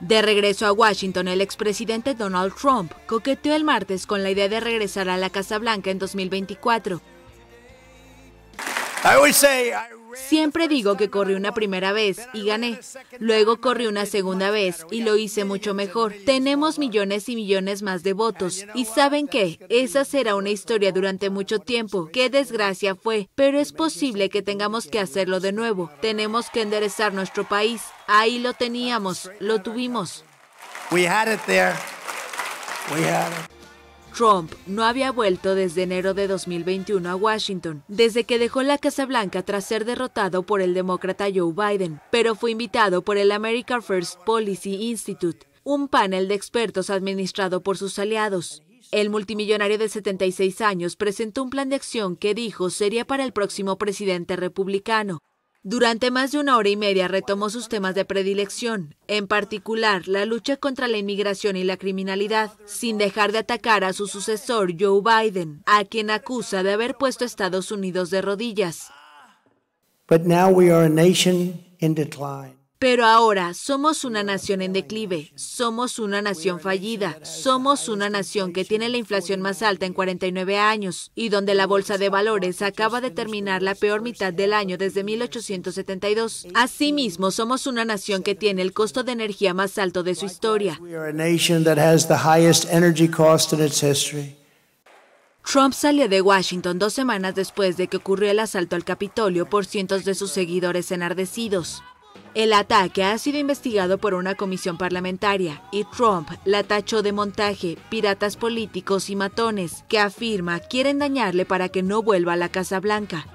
De regreso a Washington, el expresidente Donald Trump coqueteó el martes con la idea de regresar a la Casa Blanca en 2024, Siempre digo que corrí una primera vez y gané. Luego corrí una segunda vez y lo hice mucho mejor. Tenemos millones y millones más de votos. Y saben qué, esa será una historia durante mucho tiempo. Qué desgracia fue, pero es posible que tengamos que hacerlo de nuevo. Tenemos que enderezar nuestro país. Ahí lo teníamos, lo tuvimos. Trump no había vuelto desde enero de 2021 a Washington, desde que dejó la Casa Blanca tras ser derrotado por el demócrata Joe Biden, pero fue invitado por el America First Policy Institute, un panel de expertos administrado por sus aliados. El multimillonario de 76 años presentó un plan de acción que dijo sería para el próximo presidente republicano, durante más de una hora y media retomó sus temas de predilección, en particular la lucha contra la inmigración y la criminalidad, sin dejar de atacar a su sucesor Joe Biden, a quien acusa de haber puesto Estados Unidos de rodillas. Pero ahora somos una nación en declive, somos una nación fallida, somos una nación que tiene la inflación más alta en 49 años y donde la bolsa de valores acaba de terminar la peor mitad del año desde 1872. Asimismo, somos una nación que tiene el costo de energía más alto de su historia. Trump salió de Washington dos semanas después de que ocurrió el asalto al Capitolio por cientos de sus seguidores enardecidos. El ataque ha sido investigado por una comisión parlamentaria y Trump la tachó de montaje, piratas políticos y matones, que afirma quieren dañarle para que no vuelva a la Casa Blanca.